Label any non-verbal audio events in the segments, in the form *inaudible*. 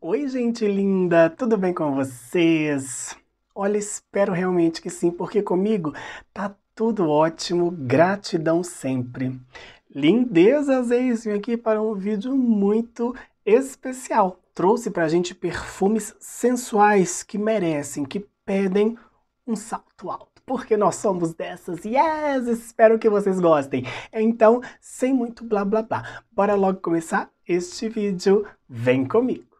Oi, gente linda, tudo bem com vocês? Olha, espero realmente que sim, porque comigo tá tudo ótimo, gratidão sempre. Lindezas, eis vim aqui para um vídeo muito especial. Trouxe pra gente perfumes sensuais que merecem, que pedem um salto alto porque nós somos dessas. Yes! Espero que vocês gostem. Então, sem muito blá blá blá, bora logo começar este vídeo. Vem comigo!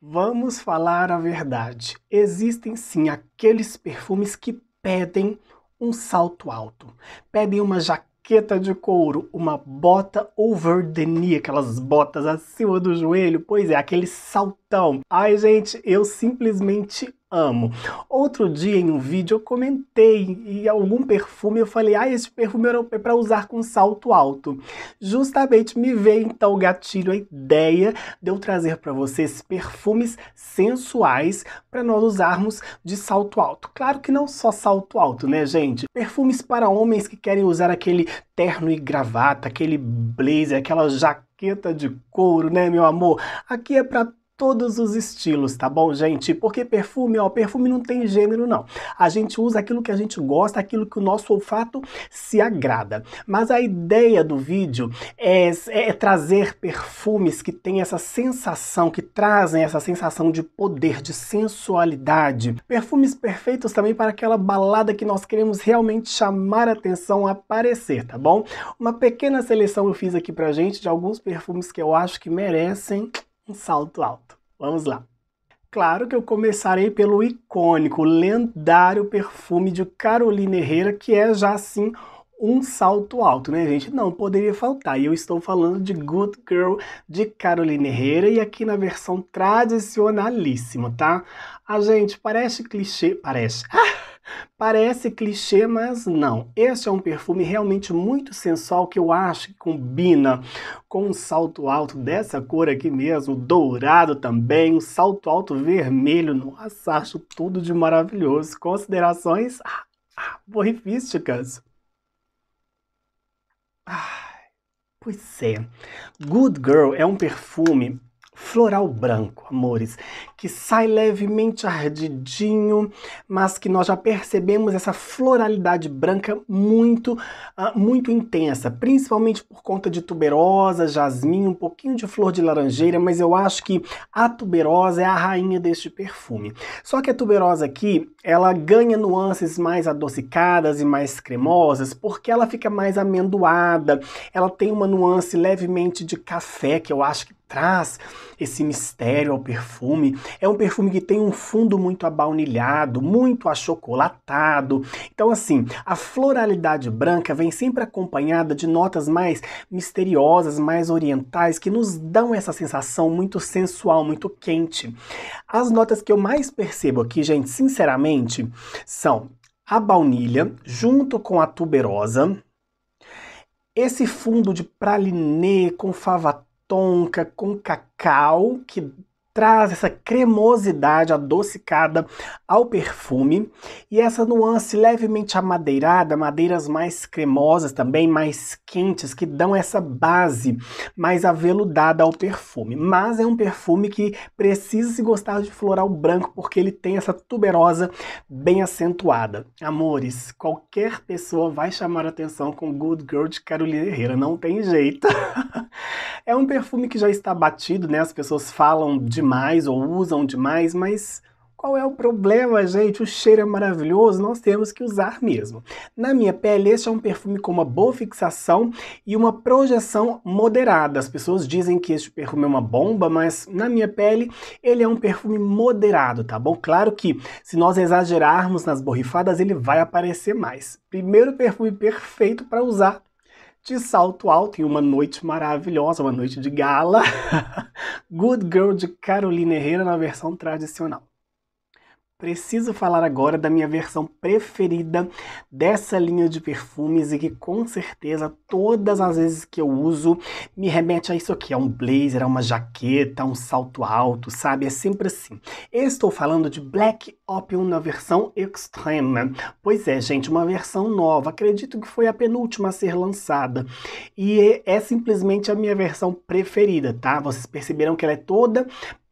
Vamos falar a verdade. Existem sim aqueles perfumes que pedem um salto alto, pedem uma jaqueta de couro, uma bota over the knee, aquelas botas acima do joelho, pois é, aquele saltão. Ai, gente, eu simplesmente amo. Outro dia em um vídeo eu comentei e algum perfume eu falei, ah, esse perfume é para usar com salto alto. Justamente me veio então o gatilho, a ideia de eu trazer para vocês perfumes sensuais para nós usarmos de salto alto. Claro que não só salto alto, né, gente? Perfumes para homens que querem usar aquele terno e gravata, aquele blazer, aquela jaqueta jaqueta de couro, né, meu amor? Aqui é para todos os estilos, tá bom, gente? Porque perfume, ó, perfume não tem gênero, não. A gente usa aquilo que a gente gosta, aquilo que o nosso olfato se agrada. Mas a ideia do vídeo é, é, é trazer perfumes que têm essa sensação, que trazem essa sensação de poder, de sensualidade. Perfumes perfeitos também para aquela balada que nós queremos realmente chamar a atenção, aparecer, tá bom? Uma pequena seleção eu fiz aqui pra gente de alguns perfumes que eu acho que merecem um salto alto. Vamos lá. Claro que eu começarei pelo icônico, lendário perfume de Carolina Herrera, que é já assim um salto alto, né, gente? Não poderia faltar. E eu estou falando de Good Girl de Carolina Herrera e aqui na versão tradicionalíssima, tá? A gente parece clichê, parece. *laughs* Parece clichê, mas não. Este é um perfume realmente muito sensual que eu acho que combina com um salto alto dessa cor aqui mesmo, dourado também, um salto alto vermelho. Nossa, acho tudo de maravilhoso. Considerações borrifísticas. Ah, pois é. Good Girl é um perfume floral branco, amores, que sai levemente ardidinho, mas que nós já percebemos essa floralidade branca muito, uh, muito intensa, principalmente por conta de tuberosa, jasmim, um pouquinho de flor de laranjeira, mas eu acho que a tuberosa é a rainha deste perfume. Só que a tuberosa aqui, ela ganha nuances mais adocicadas e mais cremosas, porque ela fica mais amendoada, ela tem uma nuance levemente de café, que eu acho que traz esse mistério ao perfume. É um perfume que tem um fundo muito abaunilhado, muito achocolatado. Então, assim, a floralidade branca vem sempre acompanhada de notas mais misteriosas, mais orientais, que nos dão essa sensação muito sensual, muito quente. As notas que eu mais percebo aqui, gente, sinceramente, são a baunilha junto com a tuberosa. Esse fundo de pralinê com fava tonka com cacau, que traz essa cremosidade adocicada ao perfume e essa nuance levemente amadeirada, madeiras mais cremosas também, mais quentes, que dão essa base mais aveludada ao perfume. Mas é um perfume que precisa se gostar de floral branco porque ele tem essa tuberosa bem acentuada. Amores, qualquer pessoa vai chamar atenção com Good Girl de Carolina Herrera, não tem jeito. *laughs* é um perfume que já está batido, né? As pessoas falam demais demais ou usam demais, mas qual é o problema, gente? O cheiro é maravilhoso, nós temos que usar mesmo. Na minha pele, este é um perfume com uma boa fixação e uma projeção moderada. As pessoas dizem que este perfume é uma bomba, mas na minha pele ele é um perfume moderado, tá bom? Claro que se nós exagerarmos nas borrifadas, ele vai aparecer mais. Primeiro perfume perfeito para usar de salto alto em uma noite maravilhosa, uma noite de gala. *laughs* Good Girl de Carolina Herrera na versão tradicional. Preciso falar agora da minha versão preferida dessa linha de perfumes e que com certeza todas as vezes que eu uso me remete a isso aqui, a é um blazer, a é uma jaqueta, a um salto alto, sabe? É sempre assim. estou falando de Black Opium na versão extrema. Pois é, gente, uma versão nova. Acredito que foi a penúltima a ser lançada. E é, é simplesmente a minha versão preferida, tá? Vocês perceberam que ela é toda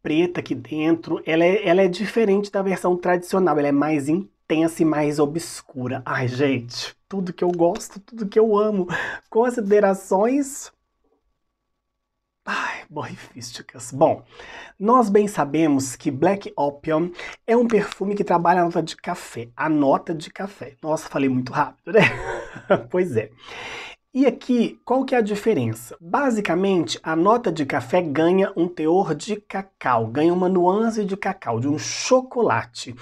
preta aqui dentro, ela é, ela é diferente da versão tradicional, ela é mais intensa e mais obscura. Ai, gente, tudo que eu gosto, tudo que eu amo. Considerações Ai, borrifísticas. Bom, nós bem sabemos que Black Opium é um perfume que trabalha a nota de café, a nota de café. Nossa, falei muito rápido, né? *laughs* pois é. E aqui, qual que é a diferença? Basicamente, a nota de café ganha um teor de cacau, ganha uma nuance de cacau, de um chocolate.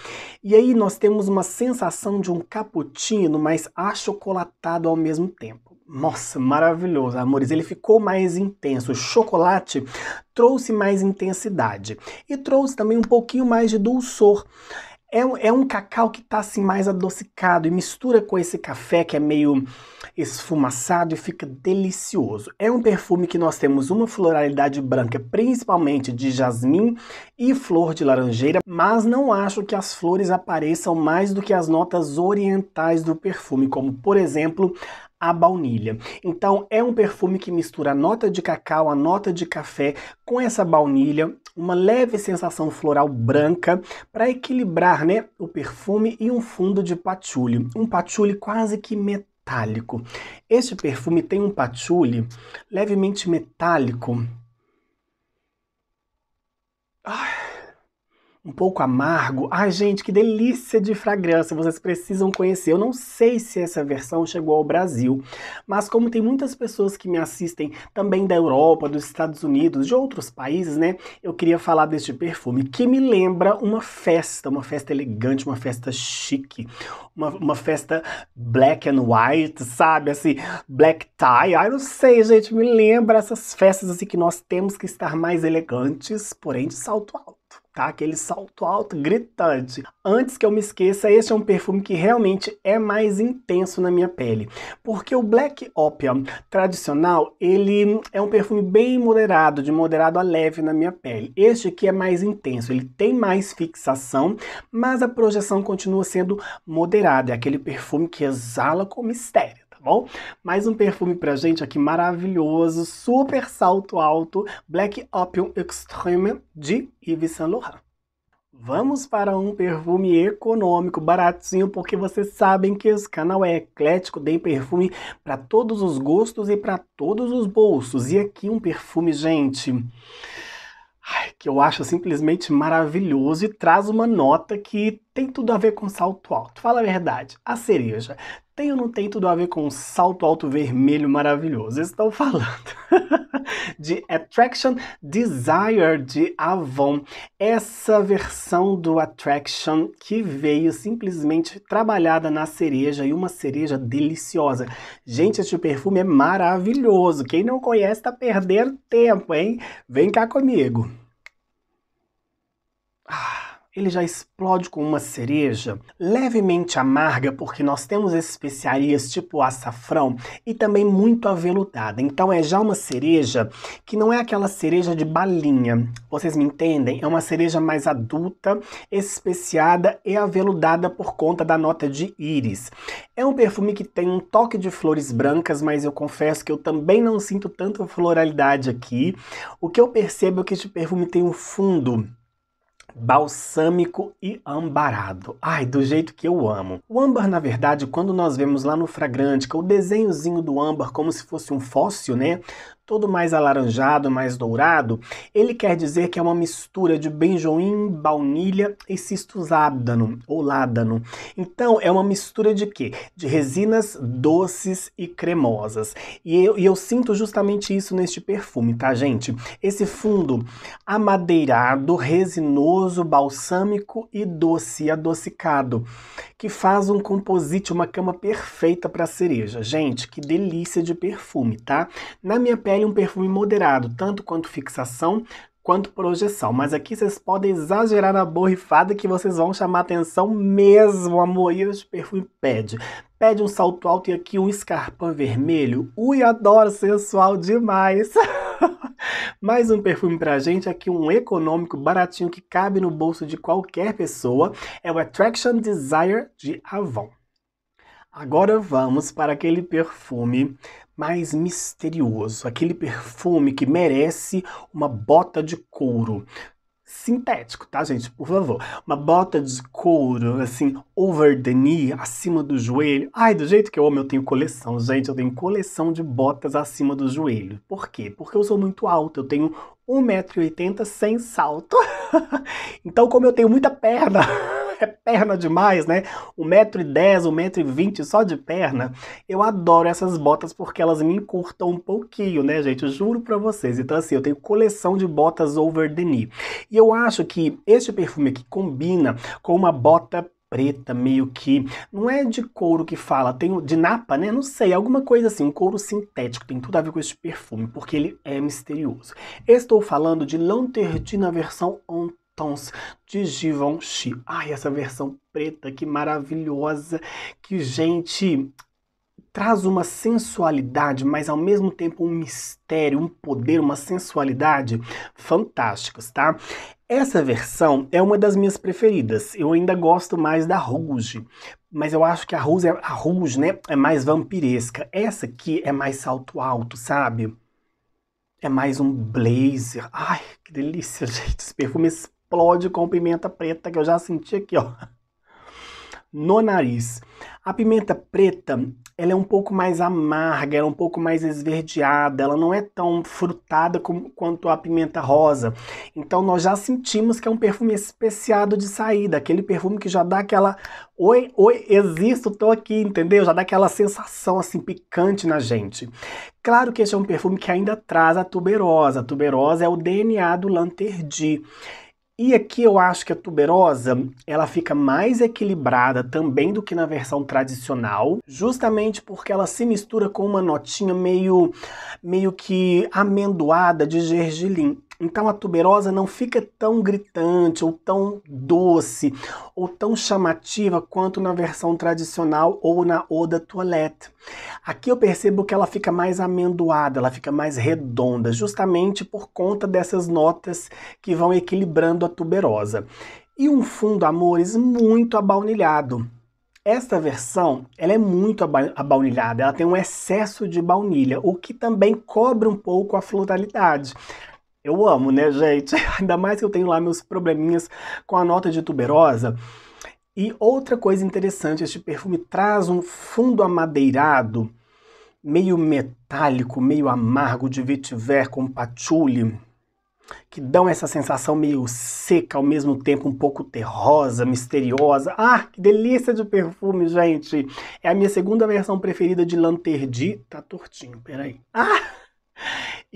E aí nós temos uma sensação de um cappuccino, mas achocolatado ao mesmo tempo. Nossa, maravilhoso, amores. Ele ficou mais intenso. O chocolate trouxe mais intensidade e trouxe também um pouquinho mais de dulçor é um, é um cacau que está assim mais adocicado e mistura com esse café que é meio esfumaçado e fica delicioso. É um perfume que nós temos uma floralidade branca, principalmente de jasmim e flor de laranjeira, mas não acho que as flores apareçam mais do que as notas orientais do perfume, como por exemplo a baunilha. Então é um perfume que mistura a nota de cacau, a nota de café com essa baunilha, uma leve sensação floral branca para equilibrar, né, o perfume e um fundo de patchouli, um patchouli quase que metálico. Este perfume tem um patchouli levemente metálico. Ai, um pouco amargo. Ai, gente, que delícia de fragrância, vocês precisam conhecer. Eu não sei se essa versão chegou ao Brasil, mas como tem muitas pessoas que me assistem também da Europa, dos Estados Unidos, de outros países, né? Eu queria falar deste perfume que me lembra uma festa, uma festa elegante, uma festa chique, uma, uma festa black and white, sabe? Assim, black tie. Ai, não sei, gente, me lembra essas festas assim que nós temos que estar mais elegantes, porém de salto alto tá? Aquele salto alto gritante. Antes que eu me esqueça, este é um perfume que realmente é mais intenso na minha pele, porque o Black Opium tradicional, ele é um perfume bem moderado, de moderado a leve na minha pele. Este aqui é mais intenso, ele tem mais fixação, mas a projeção continua sendo moderada, é aquele perfume que exala com mistério bom? Mais um perfume pra gente aqui maravilhoso, super salto alto, Black Opium Extreme de Yves Saint Laurent. Vamos para um perfume econômico, baratinho, porque vocês sabem que esse canal é eclético, tem perfume para todos os gostos e para todos os bolsos. E aqui um perfume, gente, que eu acho simplesmente maravilhoso e traz uma nota que tem tudo a ver com salto alto? Fala a verdade, a cereja tem ou não tem tudo a ver com salto alto vermelho maravilhoso? Estou falando *laughs* de Attraction Desire de Avon. Essa versão do Attraction que veio simplesmente trabalhada na cereja e uma cereja deliciosa. Gente, este perfume é maravilhoso. Quem não conhece está perdendo tempo, hein? Vem cá comigo ele já explode com uma cereja levemente amarga, porque nós temos especiarias tipo açafrão e também muito aveludada. Então é já uma cereja que não é aquela cereja de balinha. Vocês me entendem? É uma cereja mais adulta, especiada e aveludada por conta da nota de íris. É um perfume que tem um toque de flores brancas, mas eu confesso que eu também não sinto tanta floralidade aqui. O que eu percebo é que este perfume tem um fundo balsâmico e ambarado. Ai, do jeito que eu amo. O âmbar, na verdade, quando nós vemos lá no Fragrântica é o desenhozinho do âmbar como se fosse um fóssil, né? todo mais alaranjado, mais dourado, ele quer dizer que é uma mistura de benjoim, baunilha e ábdano, ou ládano. Então é uma mistura de quê? De resinas doces e cremosas. E eu, e eu sinto justamente isso neste perfume, tá, gente? Esse fundo amadeirado, resinoso, balsâmico e doce, adocicado, que faz um composite, uma cama perfeita para cereja. Gente, que delícia de perfume, tá? Na minha pele, um perfume moderado, tanto quanto fixação, quanto projeção. Mas aqui vocês podem exagerar na borrifada que vocês vão chamar atenção mesmo, amor. E esse perfume pede. Pede um salto alto e aqui um escarpão vermelho. Ui, adoro, sensual demais. *laughs* Mais um perfume pra gente, aqui um econômico baratinho que cabe no bolso de qualquer pessoa, é o Attraction Desire de Avon. Agora vamos para aquele perfume mais misterioso, aquele perfume que merece uma bota de couro sintético, tá, gente? Por favor. Uma bota de couro, assim, over the knee, acima do joelho. Ai, do jeito que eu amo, eu tenho coleção, gente. Eu tenho coleção de botas acima do joelho. Por quê? Porque eu sou muito alto. Eu tenho 1,80m sem salto. *laughs* então, como eu tenho muita perna. *laughs* é perna demais, né? 1,10m, 1,20m só de perna. Eu adoro essas botas porque elas me encurtam um pouquinho, né, gente? Eu juro pra vocês. Então, assim, eu tenho coleção de botas over the knee. E eu acho que este perfume aqui combina com uma bota preta, meio que. Não é de couro que fala, tem de napa, né? Não sei, alguma coisa assim, um couro sintético, tem tudo a ver com esse perfume, porque ele é misterioso. Estou falando de na versão on Tons de Givenchy. Ai, essa versão preta, que maravilhosa, que gente traz uma sensualidade, mas ao mesmo tempo um mistério, um poder, uma sensualidade fantásticos, tá? Essa versão é uma das minhas preferidas. Eu ainda gosto mais da Rouge, mas eu acho que a Rouge, é, a Rouge, né, é mais vampiresca. Essa aqui é mais salto alto, sabe? É mais um blazer. Ai, que delícia, *laughs* gente. Os perfumes explode com pimenta preta, que eu já senti aqui, ó, no nariz. A pimenta preta, ela é um pouco mais amarga, ela é um pouco mais esverdeada, ela não é tão frutada como, quanto a pimenta rosa. Então nós já sentimos que é um perfume especiado de saída, aquele perfume que já dá aquela oi, oi, existo, tô aqui, entendeu? Já dá aquela sensação assim picante na gente. Claro que esse é um perfume que ainda traz a tuberosa. A tuberosa é o DNA do Lanterdi. E aqui eu acho que a tuberosa, ela fica mais equilibrada também do que na versão tradicional, justamente porque ela se mistura com uma notinha meio meio que amendoada de gergelim. Então a tuberosa não fica tão gritante, ou tão doce, ou tão chamativa quanto na versão tradicional ou na Oda Toilette. Aqui eu percebo que ela fica mais amendoada, ela fica mais redonda, justamente por conta dessas notas que vão equilibrando a tuberosa. E um fundo, amores, muito abaunilhado. Esta versão, ela é muito abaunilhada, ela tem um excesso de baunilha, o que também cobre um pouco a floralidade. Eu amo, né, gente? *laughs* Ainda mais que eu tenho lá meus probleminhas com a nota de tuberosa. E outra coisa interessante, este perfume traz um fundo amadeirado, meio metálico, meio amargo de vetiver com patchouli, que dão essa sensação meio seca, ao mesmo tempo um pouco terrosa, misteriosa. Ah, que delícia de perfume, gente! É a minha segunda versão preferida de Lanterdi. Tá tortinho, peraí. Ah!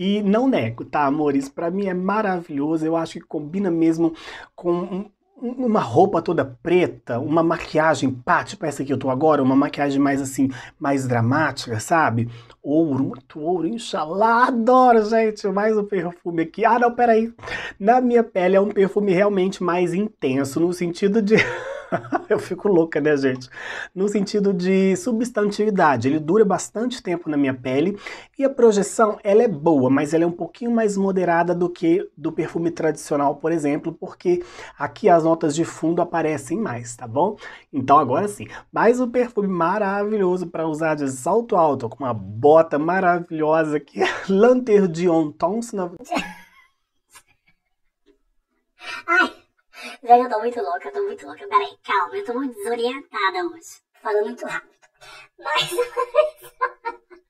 E não nego, tá, amores? Para mim é maravilhoso. Eu acho que combina mesmo com uma roupa toda preta, uma maquiagem, pá, tipo essa que eu tô agora, uma maquiagem mais assim, mais dramática, sabe? Ouro, muito ouro, inxalá, adoro, gente, mais um perfume aqui. Ah, não, peraí, na minha pele é um perfume realmente mais intenso, no sentido de... *laughs* *laughs* eu fico louca, né, gente? No sentido de substantividade, ele dura bastante tempo na minha pele e a projeção, ela é boa, mas ela é um pouquinho mais moderada do que do perfume tradicional, por exemplo, porque aqui as notas de fundo aparecem mais, tá bom? Então agora sim, mais um perfume maravilhoso para usar de salto alto, com uma bota maravilhosa que é Lanter Dion Thompson. Ai. Velho, eu tô muito louca, eu tô muito louca. Peraí, calma, eu tô muito desorientada hoje. Tô falando muito rápido. Mas. *laughs*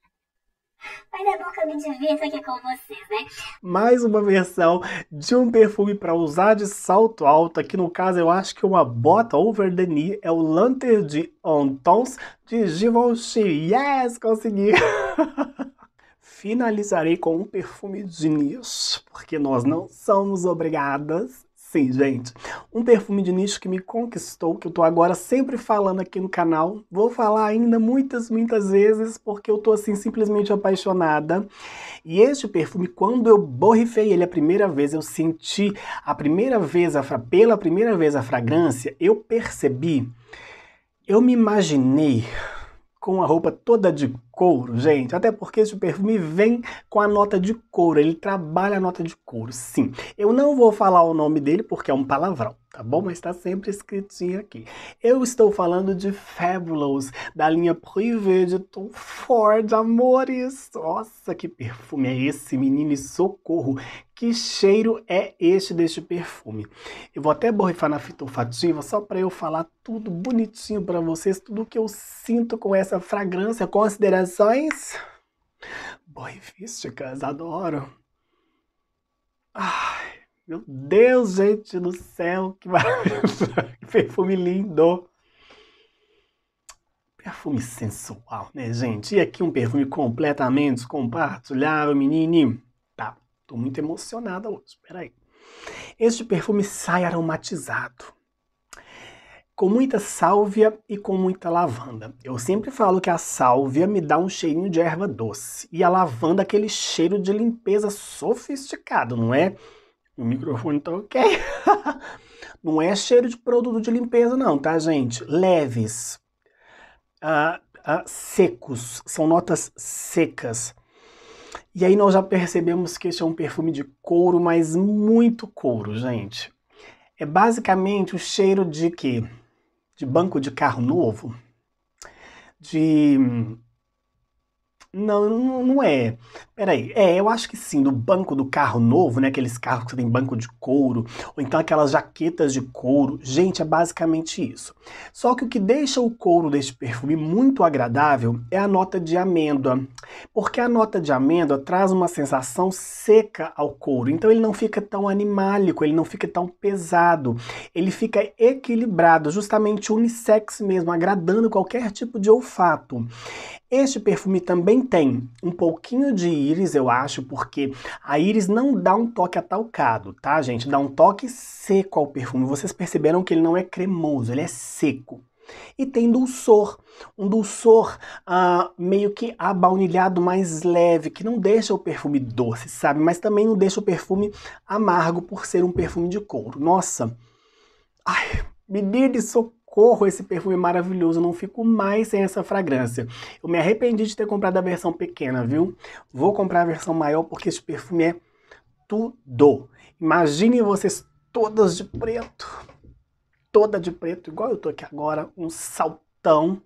Mas é bom que eu me divirto aqui com vocês, né? Mais uma versão de um perfume para usar de salto alto. Aqui no caso, eu acho que uma bota over the knee é o Lanter de Antons de Givenchy. Yes, consegui! *laughs* Finalizarei com um perfume de nicho, porque nós não somos obrigadas Sim, gente. Um perfume de nicho que me conquistou, que eu tô agora sempre falando aqui no canal. Vou falar ainda muitas, muitas vezes, porque eu tô assim simplesmente apaixonada. E este perfume, quando eu borrifei ele a primeira vez, eu senti a primeira vez, a fra... pela primeira vez a fragrância, eu percebi, eu me imaginei com a roupa toda de couro, gente. Até porque esse perfume vem com a nota de couro, ele trabalha a nota de couro, sim. Eu não vou falar o nome dele porque é um palavrão, tá bom? Mas está sempre escritinho aqui. Eu estou falando de Fabulous, da linha Privé de Tom Ford, amores. Nossa, que perfume é esse, menino? E socorro, que cheiro é este deste perfume? Eu vou até borrifar na fita olfativa só para eu falar tudo bonitinho para vocês, tudo que eu sinto com essa fragrância, considerando recomendações? Borrifísticas, adoro. Ai, meu Deus, gente do céu, que maravilha. *laughs* Que perfume lindo. Perfume sensual, né, gente? E aqui um perfume completamente compartilhável, menino. Tá, tô muito emocionada hoje, peraí. Este perfume sai aromatizado com muita sálvia e com muita lavanda. Eu sempre falo que a sálvia me dá um cheirinho de erva doce e a lavanda aquele cheiro de limpeza sofisticado, não é? O microfone tá ok. *laughs* não é cheiro de produto de limpeza não, tá gente? Leves, ah, ah, secos, são notas secas. E aí nós já percebemos que este é um perfume de couro, mas muito couro, gente. É basicamente o cheiro de que de banco de carro novo, de. Hum, não, não é. Peraí, é, eu acho que sim, do banco do carro novo, né? Aqueles carros que tem banco de couro, ou então aquelas jaquetas de couro. Gente, é basicamente isso. Só que o que deixa o couro deste perfume muito agradável é a nota de amêndoa. Porque a nota de amêndoa traz uma sensação seca ao couro. Então ele não fica tão animálico, ele não fica tão pesado. Ele fica equilibrado, justamente unissex mesmo, agradando qualquer tipo de olfato. Este perfume também tem um pouquinho de Iris, eu acho, porque a Iris não dá um toque atalcado, tá, gente? Dá um toque seco ao perfume. Vocês perceberam que ele não é cremoso, ele é seco. E tem dulçor, um dulçor ah, meio que abaunilhado, mais leve, que não deixa o perfume doce, sabe? Mas também não deixa o perfume amargo por ser um perfume de couro. Nossa, ai, me dê de socorro Corro esse perfume maravilhoso, eu não fico mais sem essa fragrância. Eu me arrependi de ter comprado a versão pequena, viu? Vou comprar a versão maior porque esse perfume é tudo. Imagine vocês todas de preto, toda de preto, igual eu tô aqui agora, um saltão.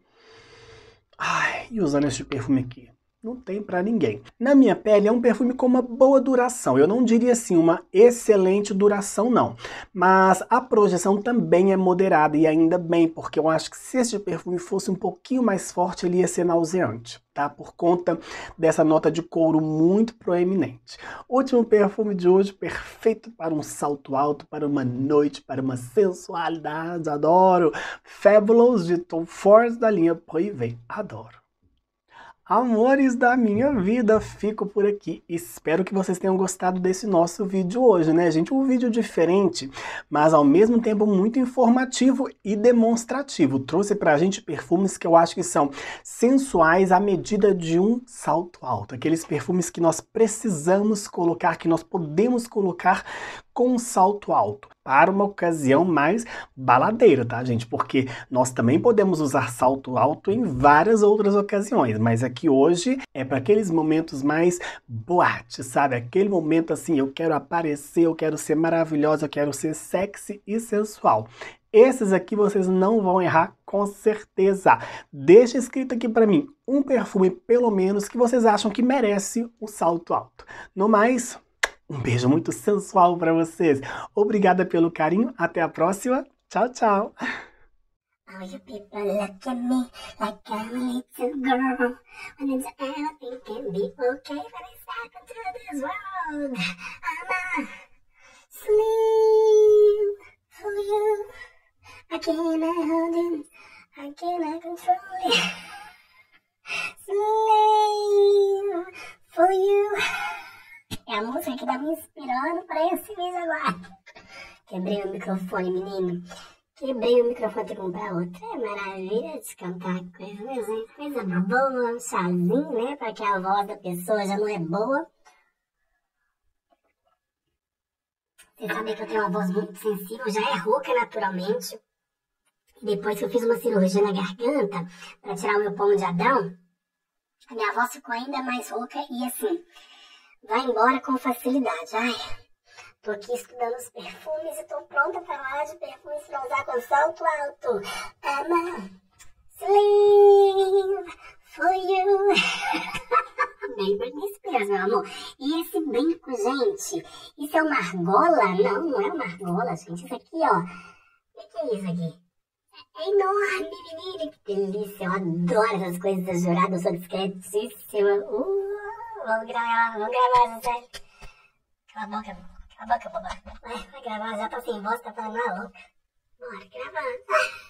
Ai, e usando esse perfume aqui. Não tem para ninguém. Na minha pele é um perfume com uma boa duração. Eu não diria assim uma excelente duração não, mas a projeção também é moderada e ainda bem, porque eu acho que se este perfume fosse um pouquinho mais forte, ele ia ser nauseante. Tá? Por conta dessa nota de couro muito proeminente. Último perfume de hoje, perfeito para um salto alto, para uma noite, para uma sensualidade, adoro. Fabulous de Tom Ford da linha Privé, adoro. Amores da minha vida, fico por aqui. Espero que vocês tenham gostado desse nosso vídeo hoje, né, gente? Um vídeo diferente, mas ao mesmo tempo muito informativo e demonstrativo. Trouxe pra gente perfumes que eu acho que são sensuais à medida de um salto alto. Aqueles perfumes que nós precisamos colocar, que nós podemos colocar com um salto alto para uma ocasião mais baladeira, tá, gente? Porque nós também podemos usar salto alto em várias outras ocasiões, mas aqui é hoje é para aqueles momentos mais boate, sabe? Aquele momento assim, eu quero aparecer, eu quero ser maravilhosa, eu quero ser sexy e sensual. Esses aqui vocês não vão errar com certeza. Deixa escrito aqui para mim um perfume pelo menos que vocês acham que merece o salto alto. No mais, um beijo muito sensual para vocês. Obrigada pelo carinho. Até a próxima. Tchau, tchau. All you people look at me like I'm a little girl. When it's anything can be okay But it's back into this world. I'm a slave for you. I cannot hold it. I cannot control it. slave for you. É a música que tá me inspirando para esse mês agora. *laughs* Quebrei o microfone, menino. Quebrei o microfone pra comprar outro. É maravilha de cantar coisa, é coisa boa, um chazinho, né? Pra que a voz da pessoa já não é boa. Você sabe que eu tenho uma voz muito sensível, já é rouca naturalmente. Depois que eu fiz uma cirurgia na garganta para tirar o meu pomo de Adão, a minha voz ficou ainda mais rouca e assim, vai embora com facilidade. Ai, tô aqui estudando os perfumes e tô pronta para falar de perfumes para usar com salto alto. Ama, sleeve for you. *laughs* Bem Britney Spears, meu amor. E esse brinco, gente? Isso é uma argola? Não, não é uma argola, gente. Isso aqui, ó. O que é isso aqui? É enorme, menina. Que delícia. Eu adoro essas coisas exageradas. Eu sou discretíssima. Uh! vamos gravar, vamos gravar essa série. Cala a boca, cala a boca, boba. Vai, vai gravar, já tô sem voz, tá falando maluco. Bora gravar.